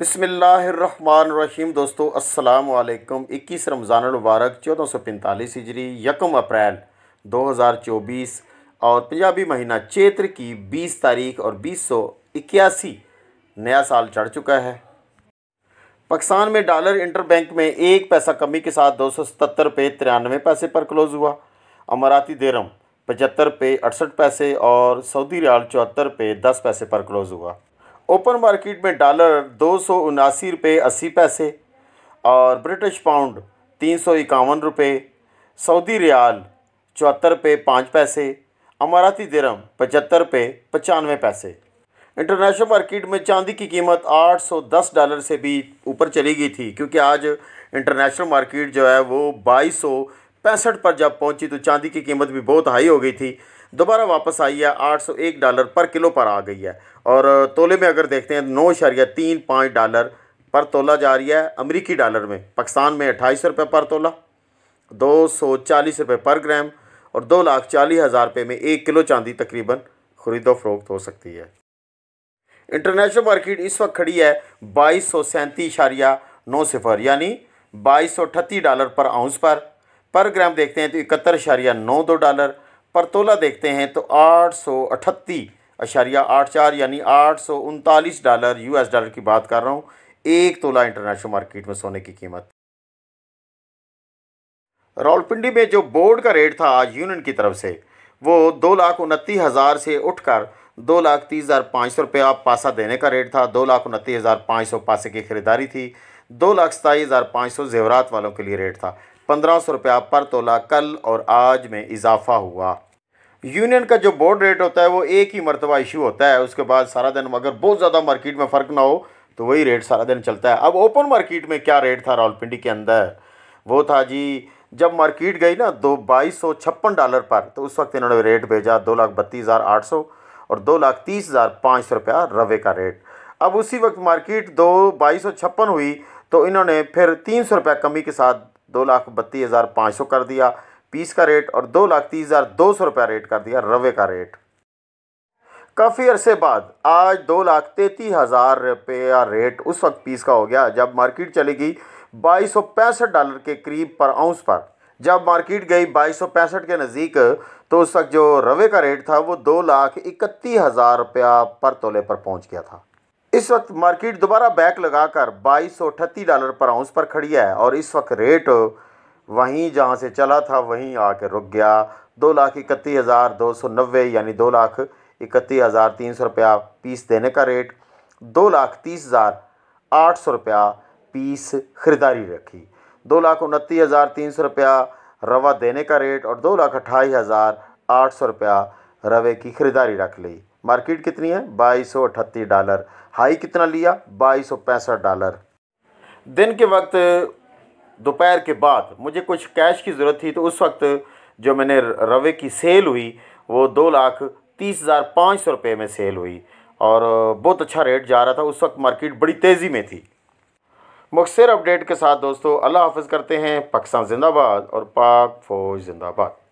रहीम दोस्तों अस्सलाम वालेकुम 21 रमज़ान मुबारक चौदह सौ पैंतालीस हिजरी यकम अप्रैल 2024 और पंजाबी महीना चैत्र की 20 तारीख और बीस सौ इक्यासी नया साल चढ़ चुका है पाकिस्तान में डॉलर इंटर बैंक में एक पैसा कमी के साथ दो सौ सतर पे तिरानवे पैसे पर क्लोज़ हुआ अमराती देरम पचहत्तर पे अड़सठ पैसे और सऊदी रियाल चौहत्तर पे दस पैसे पर क्लोज़ हुआ ओपन मार्केट में डॉलर दो सौ उनासी रुपये अस्सी पैसे और ब्रिटिश पाउंड तीन सौ इक्यावन रुपये सऊदी रियाल चौहत्तर रुपये पाँच पैसे अमाराती दरम पचहत्तर रुपये पचानवे पैसे इंटरनेशनल मार्केट में चांदी की कीमत 810 डॉलर से भी ऊपर चली गई थी क्योंकि आज इंटरनेशनल मार्केट जो है वो बाईस पर जब पहुंची तो चांदी की कीमत भी बहुत हाई हो गई थी दोबारा वापस आई है 801 डॉलर पर किलो पर आ गई है और तोले में अगर देखते हैं नौ शरिया तीन पाँच डॉलर पर तोला जा रही है अमरीकी डॉलर में पाकिस्तान में अट्ठाईस रुपये पर तोला दो सौ चालीस रुपये पर ग्राम और दो लाख चालीस हज़ार रुपये में एक किलो चांदी तकरीबन खरीदो फरोख्त हो सकती है इंटरनेशनल मार्केट इस वक्त खड़ी है बाईस सौ सैंतीस इशारिया नौ सिफर यानी बाईस सौ अठत्तीस डॉलर पर आउंस पर पर ग्राम देखते हैं तो इकहत्तर इशारिया नौ दो डॉलर पर तोला देखते हैं तो आठ सौ अठत्ती अशारिया आठ चार यानी आठ सौ उनतालीस डॉलर यूएस डॉलर की बात कर रहा हूँ एक तोला इंटरनेशनल मार्केट में सोने की कीमत रावलपिंडी में जो बोर्ड का रेट था आज यूनियन की तरफ से वो दो लाख उनतीस हज़ार से उठकर दो लाख तीस हज़ार पाँच सौ रुपये पासा देने का रेट था दो लाख उनतीस हज़ार पाँच सौ पासे की ख़रीदारी थी दो लाख सताईस हज़ार पाँच सौ जेवरात वालों के लिए रेट था पंद्रह सौ रुपया पर तोला कल और आज में इजाफा हुआ यूनियन का जो बोर्ड रेट होता है वो एक ही मरतबा इशू होता है उसके बाद सारा दिन अगर बहुत ज़्यादा मार्केट में फ़र्क ना हो तो वही रेट सारा दिन चलता है अब ओपन मार्केट में क्या रेट था रावलपिंडी के अंदर वो था जी जब मार्केट गई ना दो बाईस सौ छप्पन डॉलर पर तो उस वक्त इन्होंने रेट भेजा दो लाख बत्तीस हज़ार आठ सौ और दो लाख तीस हज़ार पाँच सौ रुपया रवे का रेट अब उसी वक्त मार्केट दो बाईस सौ छप्पन हुई तो इन्होंने फिर तीन सौ रुपया कमी के साथ दो लाख बत्तीस हज़ार पाँच सौ कर दिया पीस का रेट और दो लाख तीस हज़ार दो सौ रुपया रेट कर दिया रवे का रेट काफ़ी अरसे बाद आज दो लाख तैतीस हज़ार रुपया रेट उस वक्त पीस का हो गया जब मार्केट चली गई बाईस सौ पैंसठ डॉलर के करीब पर आउंस पर जब मार्केट गई बाईस सौ पैंसठ के नज़दीक तो उस वक्त जो रवे का रेट था वो दो लाख इकतीस हज़ार रुपया पर तोले पर पहुंच गया था इस वक्त मार्केट दोबारा बैक लगाकर बाईस सौ अठती डॉलर पर आउंस पर खड़ी है और इस वक्त रेट वहीं जहाँ से चला था वहीं आके रुक गया दो लाख इकतीस हज़ार दो सौ नब्बे यानी दो लाख इकतीस हज़ार तीन सौ रुपया पीस देने का रेट दो लाख तीस हज़ार आठ सौ रुपया पीस खरीदारी रखी दो लाख उनतीस हज़ार तीन सौ रुपया रवा देने का रेट और दो लाख अट्ठाईस हज़ार आठ सौ रुपया रवे की खरीदारी रख ली मार्केट कितनी है बाईस सौ अठत्तीस डॉलर हाई कितना लिया बाईस सौ पैंसठ डॉलर दिन के वक्त दोपहर के बाद मुझे कुछ कैश की ज़रूरत थी तो उस वक्त जो मैंने रवे की सेल हुई वो दो लाख तीस हज़ार पाँच सौ रुपये में सेल हुई और बहुत अच्छा रेट जा रहा था उस वक्त मार्केट बड़ी तेज़ी में थी मुखसर अपडेट के साथ दोस्तों अल्लाह हाफ़ करते हैं पाकिस्तान ज़िंदाबाद और पाक फ़ौज ज़िंदाबाद